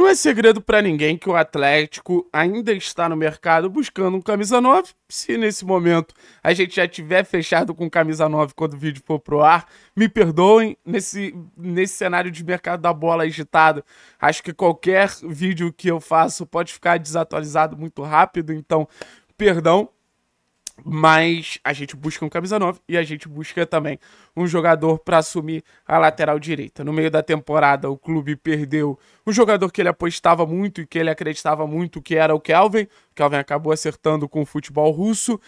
Não é segredo para ninguém que o Atlético ainda está no mercado buscando um camisa 9. Se nesse momento a gente já tiver fechado com camisa 9 quando o vídeo for pro ar, me perdoem, nesse, nesse cenário de mercado da bola agitado, acho que qualquer vídeo que eu faço pode ficar desatualizado muito rápido, então perdão. Mas a gente busca um camisa 9 e a gente busca também um jogador para assumir a lateral direita. No meio da temporada, o clube perdeu um jogador que ele apostava muito e que ele acreditava muito que era o Kelvin. O Kelvin acabou acertando com o futebol russo.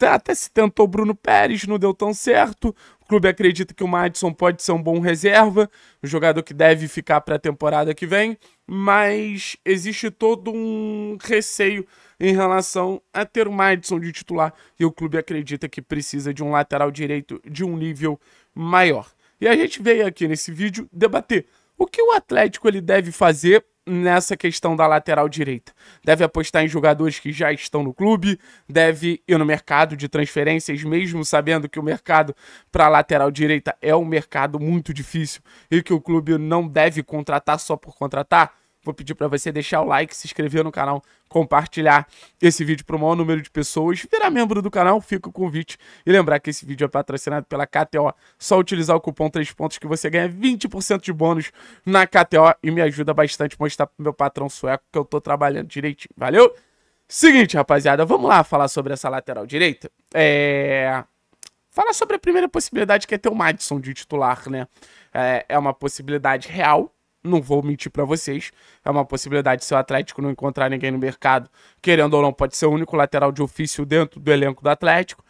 Até se tentou Bruno Pérez, não deu tão certo. O clube acredita que o Madison pode ser um bom reserva, um jogador que deve ficar para a temporada que vem, mas existe todo um receio em relação a ter o Madison de titular e o clube acredita que precisa de um lateral direito de um nível maior. E a gente veio aqui nesse vídeo debater o que o Atlético ele deve fazer nessa questão da lateral direita. Deve apostar em jogadores que já estão no clube, deve ir no mercado de transferências, mesmo sabendo que o mercado para lateral direita é um mercado muito difícil e que o clube não deve contratar só por contratar. Vou pedir para você deixar o like, se inscrever no canal, compartilhar esse vídeo para o maior número de pessoas, virar membro do canal, fica o convite. E lembrar que esse vídeo é patrocinado pela KTO. Só utilizar o cupom 3 pontos que você ganha 20% de bônus na KTO e me ajuda bastante mostrar pro meu patrão sueco que eu tô trabalhando direitinho. Valeu? Seguinte, rapaziada, vamos lá falar sobre essa lateral direita. É falar sobre a primeira possibilidade que é ter o Madison de titular, né? É, é uma possibilidade real não vou mentir para vocês, é uma possibilidade se o Atlético não encontrar ninguém no mercado, querendo ou não, pode ser o único lateral de ofício dentro do elenco do Atlético.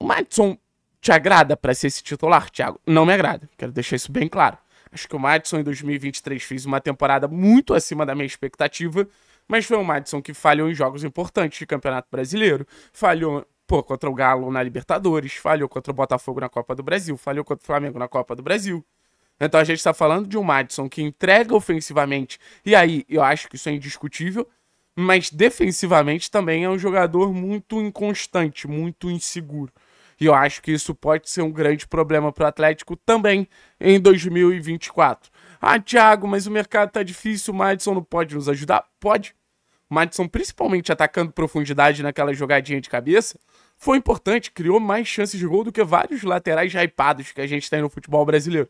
O Madison te agrada para ser esse titular, Thiago? Não me agrada, quero deixar isso bem claro. Acho que o Madison em 2023 fez uma temporada muito acima da minha expectativa, mas foi o Madison que falhou em jogos importantes de Campeonato Brasileiro, falhou pô, contra o Galo na Libertadores, falhou contra o Botafogo na Copa do Brasil, falhou contra o Flamengo na Copa do Brasil. Então a gente está falando de um Madison que entrega ofensivamente, e aí eu acho que isso é indiscutível, mas defensivamente também é um jogador muito inconstante, muito inseguro. E eu acho que isso pode ser um grande problema para o Atlético também em 2024. Ah, Thiago, mas o mercado tá difícil, o Madison não pode nos ajudar? Pode. O Madison, principalmente atacando profundidade naquela jogadinha de cabeça, foi importante, criou mais chances de gol do que vários laterais hypados que a gente tem no futebol brasileiro.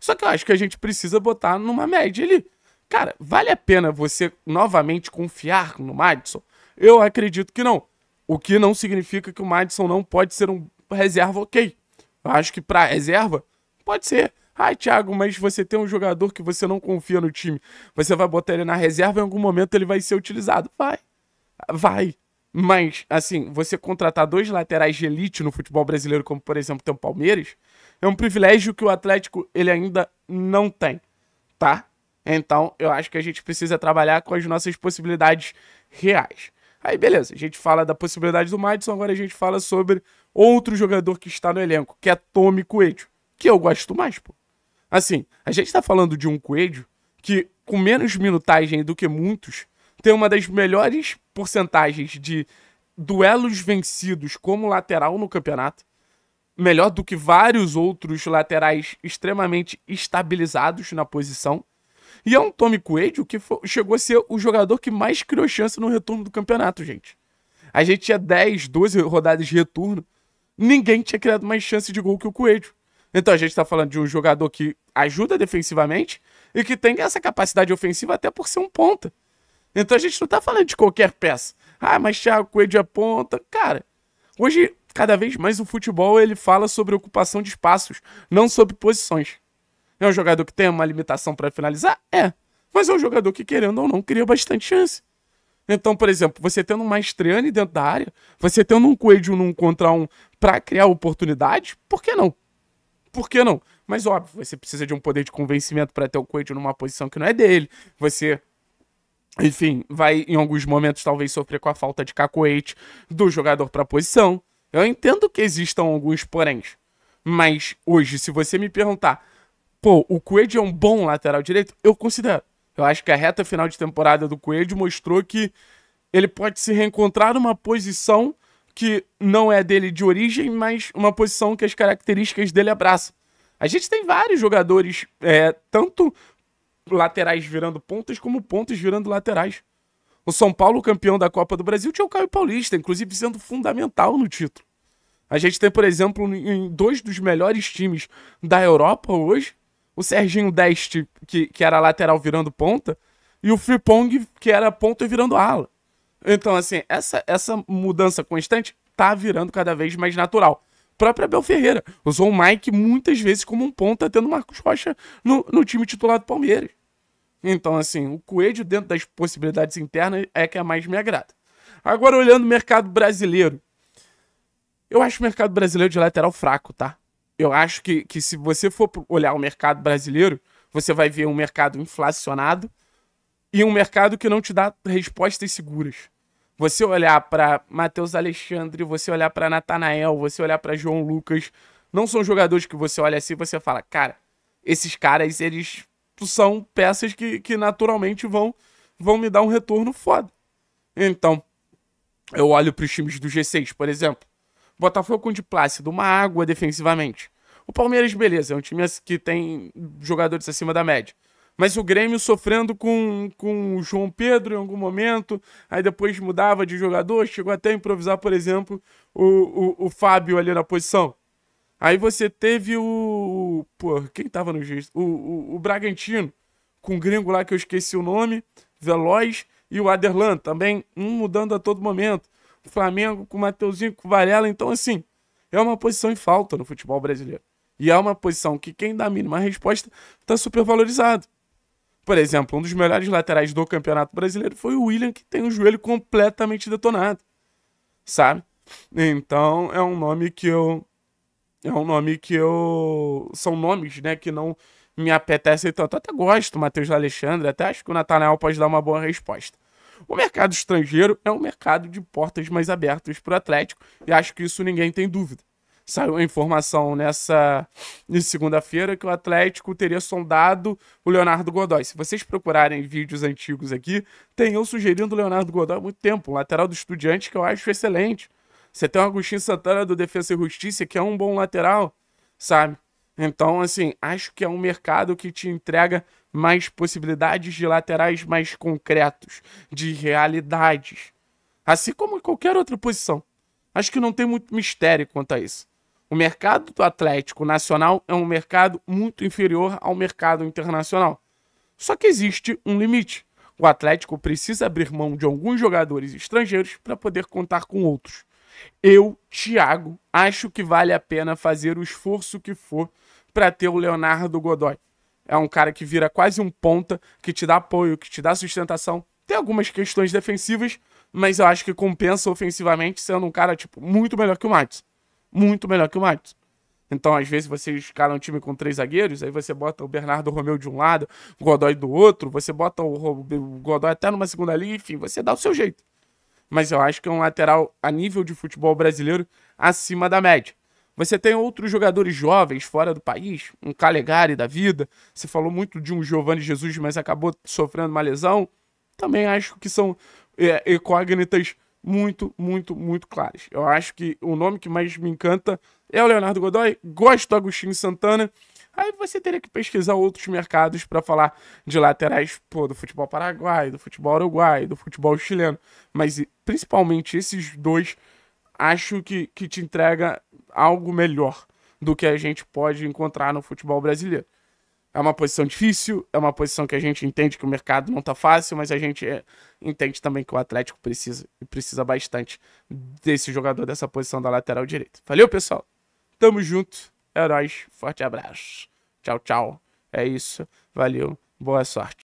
Só que eu acho que a gente precisa botar numa média ali. Cara, vale a pena você novamente confiar no Madison? Eu acredito que não. O que não significa que o Madison não pode ser um reserva ok. Eu acho que para reserva, pode ser. ah Thiago, mas você tem um jogador que você não confia no time. Você vai botar ele na reserva em algum momento ele vai ser utilizado. Vai. Vai. Mas, assim, você contratar dois laterais de elite no futebol brasileiro, como por exemplo tem o Palmeiras, é um privilégio que o Atlético ele ainda não tem, tá? Então, eu acho que a gente precisa trabalhar com as nossas possibilidades reais. Aí, beleza, a gente fala da possibilidade do Madison, agora a gente fala sobre outro jogador que está no elenco, que é Tommy Coelho, que eu gosto mais, pô. Assim, a gente está falando de um Coelho que, com menos minutagem do que muitos, tem uma das melhores porcentagens de duelos vencidos como lateral no campeonato melhor do que vários outros laterais extremamente estabilizados na posição. E é um Tommy Coelho que foi, chegou a ser o jogador que mais criou chance no retorno do campeonato, gente. A gente tinha 10, 12 rodadas de retorno, ninguém tinha criado mais chance de gol que o Coelho. Então a gente está falando de um jogador que ajuda defensivamente e que tem essa capacidade ofensiva até por ser um ponta. Então a gente não está falando de qualquer peça. Ah, mas Thiago Coelho é ponta. Cara, hoje cada vez mais o futebol ele fala sobre ocupação de espaços, não sobre posições. É um jogador que tem uma limitação para finalizar? É. Mas é um jogador que, querendo ou não, cria bastante chance. Então, por exemplo, você tendo um Maestriani dentro da área, você tendo um Coelho num contra um para criar oportunidade, por que não? Por que não? Mas óbvio, você precisa de um poder de convencimento para ter o Coelho numa posição que não é dele. Você enfim, vai em alguns momentos talvez sofrer com a falta de cacoete do jogador para a posição. Eu entendo que existam alguns poréns. Mas hoje, se você me perguntar, pô, o Coelho é um bom lateral direito, eu considero. Eu acho que a reta final de temporada do Coelho mostrou que ele pode se reencontrar numa posição que não é dele de origem, mas uma posição que as características dele abraçam. A gente tem vários jogadores, é, tanto laterais virando pontas como pontas virando laterais. O São Paulo, campeão da Copa do Brasil, tinha o Caio Paulista, inclusive sendo fundamental no título. A gente tem, por exemplo, em dois dos melhores times da Europa hoje, o Serginho Deste, que, que era lateral virando ponta, e o Fripong, que era ponta virando ala. Então, assim, essa, essa mudança constante tá virando cada vez mais natural. Própria Bel Ferreira usou o Mike muitas vezes como um ponta, tendo Marcos Rocha no, no time titular do Palmeiras. Então, assim, o Coelho, dentro das possibilidades internas, é que a é mais me agrada. Agora, olhando o mercado brasileiro, eu acho o mercado brasileiro de lateral fraco, tá? Eu acho que, que se você for olhar o mercado brasileiro, você vai ver um mercado inflacionado e um mercado que não te dá respostas seguras. Você olhar para Matheus Alexandre, você olhar para Natanael, você olhar para João Lucas, não são jogadores que você olha assim e você fala, cara, esses caras, eles são peças que, que naturalmente vão, vão me dar um retorno foda. Então, eu olho para os times do G6, por exemplo. Botafogo com de Plácido, uma água defensivamente. O Palmeiras, beleza, é um time que tem jogadores acima da média. Mas o Grêmio sofrendo com, com o João Pedro em algum momento, aí depois mudava de jogador, chegou até a improvisar, por exemplo, o, o, o Fábio ali na posição. Aí você teve o. Pô, quem tava no gesto? O, o, o Bragantino, com o gringo lá que eu esqueci o nome, Veloz, e o Aderlan também, um mudando a todo momento. O Flamengo com o Mateuzinho, com o Varela. Então, assim, é uma posição em falta no futebol brasileiro. E é uma posição que quem dá a mínima resposta está supervalorizado. Por exemplo, um dos melhores laterais do Campeonato Brasileiro foi o William, que tem o joelho completamente detonado. Sabe? Então, é um nome que eu é um nome que eu. São nomes, né, que não me apetecem tanto. Eu até gosto, Matheus Alexandre, até acho que o Natanael pode dar uma boa resposta. O mercado estrangeiro é um mercado de portas mais abertas para o Atlético, e acho que isso ninguém tem dúvida. Saiu a informação nessa segunda-feira que o Atlético teria sondado o Leonardo Godoy. Se vocês procurarem vídeos antigos aqui, tem eu sugerindo o Leonardo Godoy há muito tempo, um lateral do Estudiante que eu acho excelente. Você tem o Agostinho Santana do Defesa e Justiça, que é um bom lateral, sabe? Então, assim, acho que é um mercado que te entrega mais possibilidades de laterais mais concretos, de realidades. Assim como qualquer outra posição. Acho que não tem muito mistério quanto a isso. O mercado do Atlético Nacional é um mercado muito inferior ao mercado internacional. Só que existe um limite. O Atlético precisa abrir mão de alguns jogadores estrangeiros para poder contar com outros. Eu, Thiago, acho que vale a pena fazer o esforço que for para ter o Leonardo Godoy. É um cara que vira quase um ponta, que te dá apoio, que te dá sustentação. Tem algumas questões defensivas, mas eu acho que compensa ofensivamente sendo um cara, tipo, muito melhor que o Matos. Muito melhor que o Matos. Então, às vezes, você escala um time com três zagueiros, aí você bota o Bernardo Romeu de um lado, o Godoy do outro, você bota o Godoy até numa segunda linha, enfim, você dá o seu jeito mas eu acho que é um lateral a nível de futebol brasileiro acima da média. Você tem outros jogadores jovens fora do país, um Calegari da vida. Você falou muito de um Giovanni Jesus, mas acabou sofrendo uma lesão. Também acho que são é, incógnitas muito, muito, muito claras. Eu acho que o nome que mais me encanta é o Leonardo Godoy. Gosto do Agostinho Santana. Aí você teria que pesquisar outros mercados para falar de laterais, pô, do futebol paraguai, do futebol uruguai, do futebol chileno. Mas principalmente esses dois, acho que, que te entrega algo melhor do que a gente pode encontrar no futebol brasileiro. É uma posição difícil, é uma posição que a gente entende que o mercado não está fácil, mas a gente é, entende também que o Atlético precisa e precisa bastante desse jogador dessa posição da lateral direita. Valeu, pessoal. Tamo junto. É nóis. Forte abraço. Tchau, tchau. É isso. Valeu. Boa sorte.